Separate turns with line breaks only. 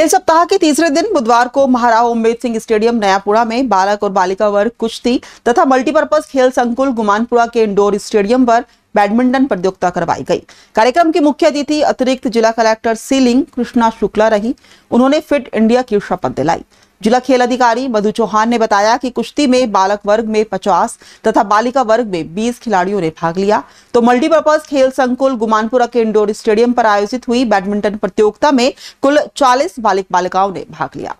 खेल सप्ताह के तीसरे दिन बुधवार को महाराव उम्मेद सिंह स्टेडियम नयापुरा में बालक और बालिका वर्ग कुश्ती तथा मल्टीपर्पज खेल संकुल गुमानपुरा के इंडोर स्टेडियम पर बैडमिंटन प्रतियोगिता करवाई गई कार्यक्रम की मुख्य अतिथि अतिरिक्त जिला कलेक्टर सीलिंग कृष्णा शुक्ला रही उन्होंने फिट इंडिया की शपथ दिलाई जिला खेल अधिकारी मधु चौहान ने बताया कि कुश्ती में बालक वर्ग में 50 तथा बालिका वर्ग में 20 खिलाड़ियों ने भाग लिया तो मल्टीपर्पज खेल संकुल गुमानपुरा के इंडोर स्टेडियम पर आयोजित हुई बैडमिंटन प्रतियोगिता में कुल 40 बालिक बालिकाओं ने भाग लिया